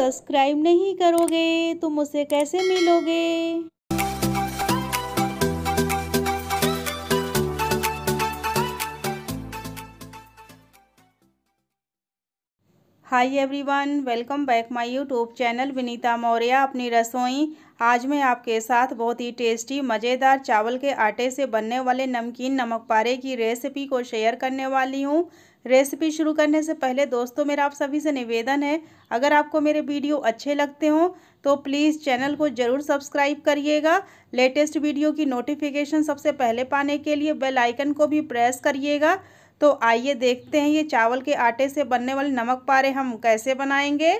subscribe नहीं करोगे तो मुझसे कैसे मिलोगे hi everyone welcome back my YouTube channel Vineeta Maurya अपनी रसोई आज मैं आपके साथ बहुत ही टेस्टी मज़ेदार चावल के आटे से बनने वाले नमकीन नमक पारे की रेसिपी को शेयर करने वाली हूँ रेसिपी शुरू करने से पहले दोस्तों मेरा आप सभी से निवेदन है अगर आपको मेरे वीडियो अच्छे लगते हों तो प्लीज़ चैनल को ज़रूर सब्सक्राइब करिएगा लेटेस्ट वीडियो की नोटिफिकेशन सबसे पहले पाने के लिए बेल आइकन को भी प्रेस करिएगा तो आइए देखते हैं ये चावल के आटे से बनने वाले नमक पारे हम कैसे बनाएंगे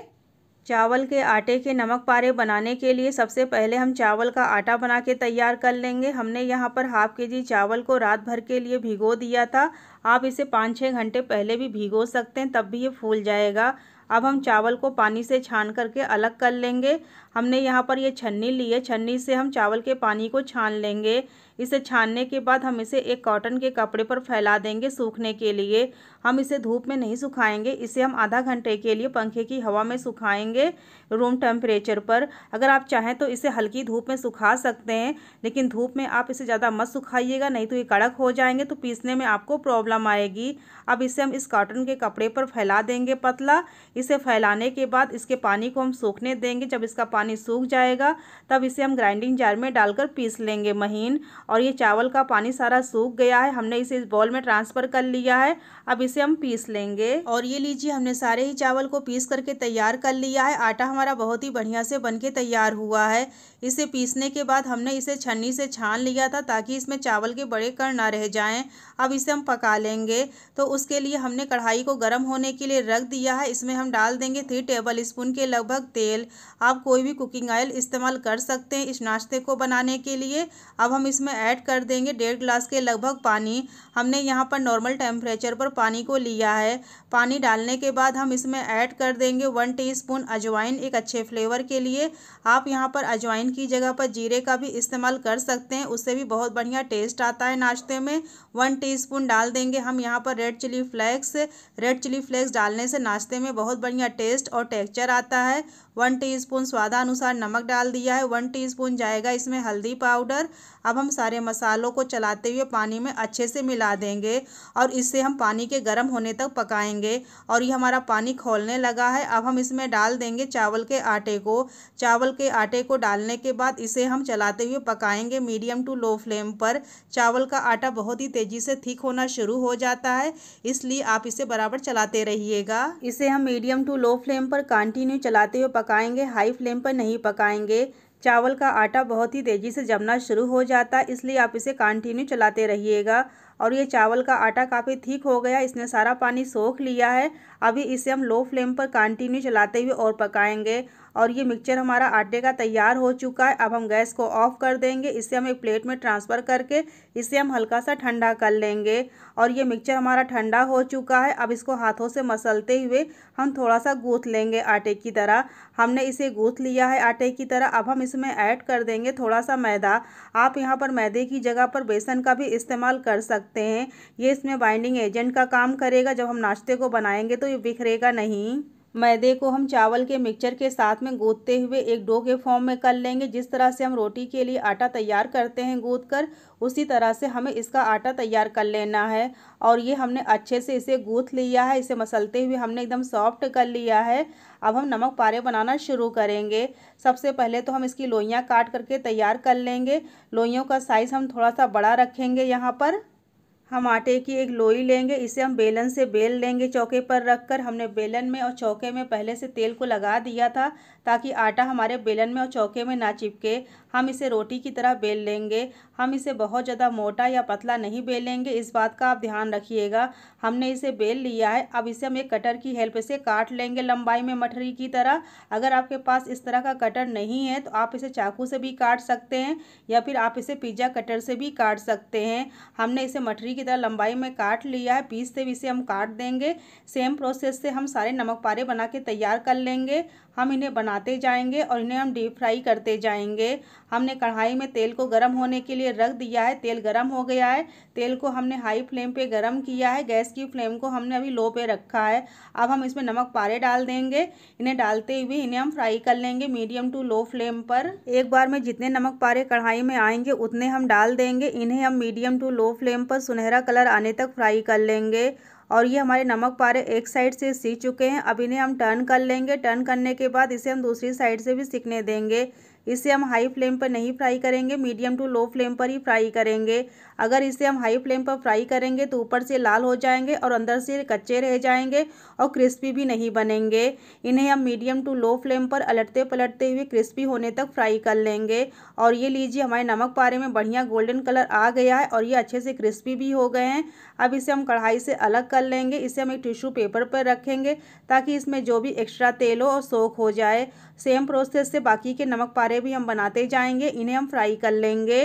चावल के आटे के नमक पारे बनाने के लिए सबसे पहले हम चावल का आटा बना के तैयार कर लेंगे हमने यहाँ पर हाफ़ के जी चावल को रात भर के लिए भिगो दिया था आप इसे पाँच छः घंटे पहले भी भिगो सकते हैं तब भी ये फूल जाएगा अब हम चावल को पानी से छान करके अलग कर लेंगे हमने यहाँ पर ये छन्नी ली है छन्नी से हम चावल के पानी को छान लेंगे इसे छानने के बाद हम इसे एक कॉटन के कपड़े पर फैला देंगे सूखने के लिए हम इसे धूप में नहीं सुखाएंगे इसे हम आधा घंटे के लिए पंखे की हवा में सुखाएंगे रूम टेम्परेचर पर अगर आप चाहें तो इसे हल्की धूप में सुखा सकते हैं लेकिन धूप में आप इसे ज़्यादा मत सुखाइएगा नहीं तो ये कड़क हो जाएंगे तो पीसने में आपको प्रॉब्लम आएगी अब इसे हम इस कॉटन के कपड़े पर फैला देंगे पतला इसे फैलाने के बाद इसके पानी को हम सूखने देंगे जब इसका पानी सूख जाएगा तब इसे हम ग्राइंडिंग जार में डालकर पीस लेंगे महीन और ये चावल का पानी सारा सूख गया है हमने इसे इस बॉल में ट्रांसफ़र कर लिया है अब इसे हम पीस लेंगे और ये लीजिए हमने सारे ही चावल को पीस करके तैयार कर लिया है आटा हमारा बहुत ही बढ़िया से बन के तैयार हुआ है इसे पीसने के बाद हमने इसे छन्नी से छान लिया था ताकि इसमें चावल के बड़े कण ना रह जाएँ अब इसे हम पका लेंगे तो उसके लिए हमने कढ़ाई को गर्म होने के लिए रख दिया है इसमें हम डाल देंगे थ्री टेबल स्पून के लगभग तेल आप कोई भी कुकिंग ऑयल इस्तेमाल कर सकते हैं इस नाश्ते को बनाने के लिए अब हम इसमें ऐड कर देंगे डेढ़ ग्लास के लगभग पानी हमने यहाँ पर नॉर्मल टेम्परेचर पर पानी को लिया है पानी डालने के बाद हम इसमें ऐड कर देंगे वन टी अजवाइन एक अच्छे फ्लेवर के लिए आप यहाँ पर अजवाइन की जगह पर जीरे का भी इस्तेमाल कर सकते हैं उससे भी बहुत बढ़िया टेस्ट आता है नाश्ते में वन टीस्पून डाल देंगे हम यहाँ पर red chilli flakes red chilli flakes डालने से नाश्ते में बहुत बढ़िया टेस्ट और टेक्सचर आता है वन टीस्पून स्वादानुसार नमक डाल दिया है वन टीस्पून जाएगा इसमें हल्दी पाउडर अब हम सारे मसालों को चलाते हुए पानी में अच्छे से मिला देंगे और इससे हम पानी के गर्म होने तक पकाएंगे और ये हमारा पानी खोलने लगा है अब हम इसमें डाल देंगे चावल के आटे को चावल के आटे को डालने के बाद इसे हम चलाते हुए पकाएंगे मीडियम टू लो फ्लेम पर चावल का आटा बहुत ही तेज़ी से थिक होना शुरू हो जाता है इसलिए आप इसे बराबर चलाते रहिएगा इसे हम मीडियम टू लो फ्लेम पर कंटिन्यू चलाते हुए पकाएंगे हाई फ्लेम पर नहीं पकाएंगे चावल का आटा बहुत ही तेज़ी से जमना शुरू हो जाता है इसलिए आप इसे कंटिन्यू चलाते रहिएगा और ये चावल का आटा काफ़ी ठीक हो गया इसने सारा पानी सोख लिया है अभी इसे हम लो फ्लेम पर कंटिन्यू चलाते हुए और पकाएंगे और ये मिक्सचर हमारा आटे का तैयार हो चुका है अब हम गैस को ऑफ कर देंगे इसे हम एक प्लेट में ट्रांसफ़र करके इसे हम हल्का सा ठंडा कर लेंगे और ये मिक्सचर हमारा ठंडा हो चुका है अब इसको हाथों से मसलते हुए हम थोड़ा सा गूँथ लेंगे आटे की तरह हमने इसे गूँथ लिया है आटे की तरह अब हम इसमें ऐड कर देंगे थोड़ा सा मैदा आप यहाँ पर मैदे की जगह पर बेसन का भी इस्तेमाल कर सकते हैं ये इसमें बाइंडिंग एजेंट का काम करेगा जब हम नाश्ते को बनाएंगे तो ये बिखरेगा नहीं मैदे को हम चावल के मिक्सचर के साथ में गूंथते हुए एक डो के फॉर्म में कर लेंगे जिस तरह से हम रोटी के लिए आटा तैयार करते हैं गूंथ कर उसी तरह से हमें इसका आटा तैयार कर लेना है और ये हमने अच्छे से इसे गूंथ लिया है इसे मसलते हुए हमने एकदम सॉफ्ट कर लिया है अब हम नमक पारे बनाना शुरू करेंगे सबसे पहले तो हम इसकी लोइयाँ काट करके तैयार कर लेंगे लोइयों का साइज़ हम थोड़ा सा बड़ा रखेंगे यहाँ पर हम आटे की एक लोई लेंगे इसे हम बेलन से बेल लेंगे चौके पर रखकर हमने बेलन में और चौके में पहले से तेल को लगा दिया था ताकि आटा हमारे बेलन में और चौके में ना चिपके हम इसे रोटी की तरह बेल लेंगे हम इसे बहुत ज़्यादा मोटा या पतला नहीं बेलेंगे इस बात का आप ध्यान रखिएगा हमने इसे बेल लिया है अब इसे हम एक कटर की हेल्प से काट लेंगे लंबाई में मठरी की तरह अगर आपके पास इस तरह का कटर नहीं है तो आप इसे चाकू से भी काट सकते हैं या फिर आप इसे पिज्ज़ा कटर से भी काट सकते हैं हमने इसे मठरी की तरह लंबाई में काट लिया है पीस से भी इसे हम काट देंगे सेम प्रोसेस से हम सारे नमक पारे बना के तैयार कर लेंगे हम इन्हें बनाते जाएंगे और इन्हें हम डीप फ्राई करते जाएंगे हमने कढ़ाई में तेल को गर्म होने के लिए रख दिया है तेल गर्म हो गया है तेल को हमने हाई फ्लेम पे गर्म किया है गैस की फ्लेम को हमने अभी लो पे रखा है अब हम इसमें नमक पारे डाल देंगे इन्हें डालते हुए इन्हें हम फ्राई कर लेंगे मीडियम टू लो फ्लेम पर एक बार में जितने नमक पारे कढ़ाई में आएंगे उतने हम डाल देंगे इन्हें हम मीडियम टू लो फ्लेम पर सुनहरा कलर आने तक फ्राई कर लेंगे और ये हमारे नमक पारे एक साइड से सीख चुके हैं अब इन्हें हम टर्न कर लेंगे टर्न करने के बाद इसे हम दूसरी साइड से भी सीखने देंगे इसे हम हाई फ्लेम पर नहीं फ्राई करेंगे मीडियम टू लो फ्लेम पर ही फ्राई करेंगे अगर इसे हम हाई फ्लेम पर फ्राई करेंगे तो ऊपर से लाल हो जाएंगे और अंदर से कच्चे रह जाएंगे और क्रिस्पी भी नहीं बनेंगे इन्हें हम मीडियम टू लो फ्लेम पर अलटते पलटते हुए क्रिस्पी होने तक फ्राई कर लेंगे और ये लीजिए हमारे नमक पारे में बढ़िया गोल्डन कलर आ गया है और ये अच्छे से क्रिस्पी भी हो गए हैं अब इसे हम कढ़ाई से अलग कर लेंगे इसे हम एक टिश्यू पेपर पर रखेंगे ताकि इसमें जो भी एक्स्ट्रा तेल हो और सोख हो जाए सेम प्रोसेस से बाकी के नमक पारे सारे भी हम बनाते जाएंगे इन्हें हम फ्राई कर लेंगे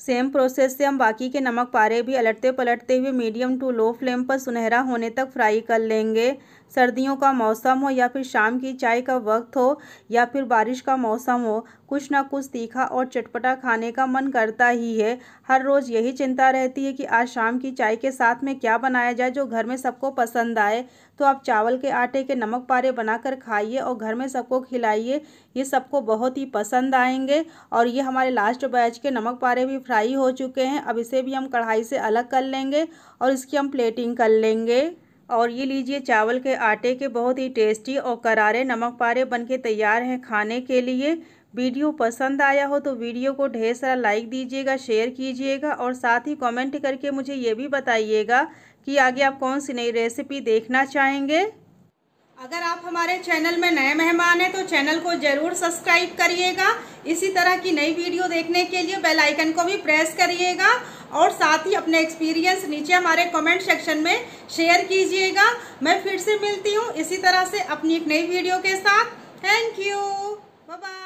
सेम प्रोसेस से हम बाकी के नमक पारे भी अलटते पलटते हुए मीडियम टू लो फ्लेम पर सुनहरा होने तक फ्राई कर लेंगे सर्दियों का मौसम हो या फिर शाम की चाय का वक्त हो या फिर बारिश का मौसम हो कुछ ना कुछ तीखा और चटपटा खाने का मन करता ही है हर रोज़ यही चिंता रहती है कि आज शाम की चाय के साथ में क्या बनाया जाए जो घर में सबको पसंद आए तो आप चावल के आटे के नमक पारे बनाकर खाइए और घर में सबको खिलाइए ये सबको बहुत ही पसंद आएंगे और ये हमारे लास्ट बैच के नमक पारे भी फ्राई हो चुके हैं अब इसे भी हम कढ़ाई से अलग कर लेंगे और इसकी हम प्लेटिंग कर लेंगे और ये लीजिए चावल के आटे के बहुत ही टेस्टी और करारे नमक पारे बनके तैयार हैं खाने के लिए वीडियो पसंद आया हो तो वीडियो को ढेर सारा लाइक दीजिएगा शेयर कीजिएगा और साथ ही कमेंट करके मुझे ये भी बताइएगा कि आगे आप कौन सी नई रेसिपी देखना चाहेंगे अगर आप हमारे चैनल में नए मेहमान हैं तो चैनल को जरूर सब्सक्राइब करिएगा इसी तरह की नई वीडियो देखने के लिए बेल आइकन को भी प्रेस करिएगा और साथ ही अपने एक्सपीरियंस नीचे हमारे कमेंट सेक्शन में शेयर कीजिएगा मैं फिर से मिलती हूँ इसी तरह से अपनी एक नई वीडियो के साथ थैंक यू बाय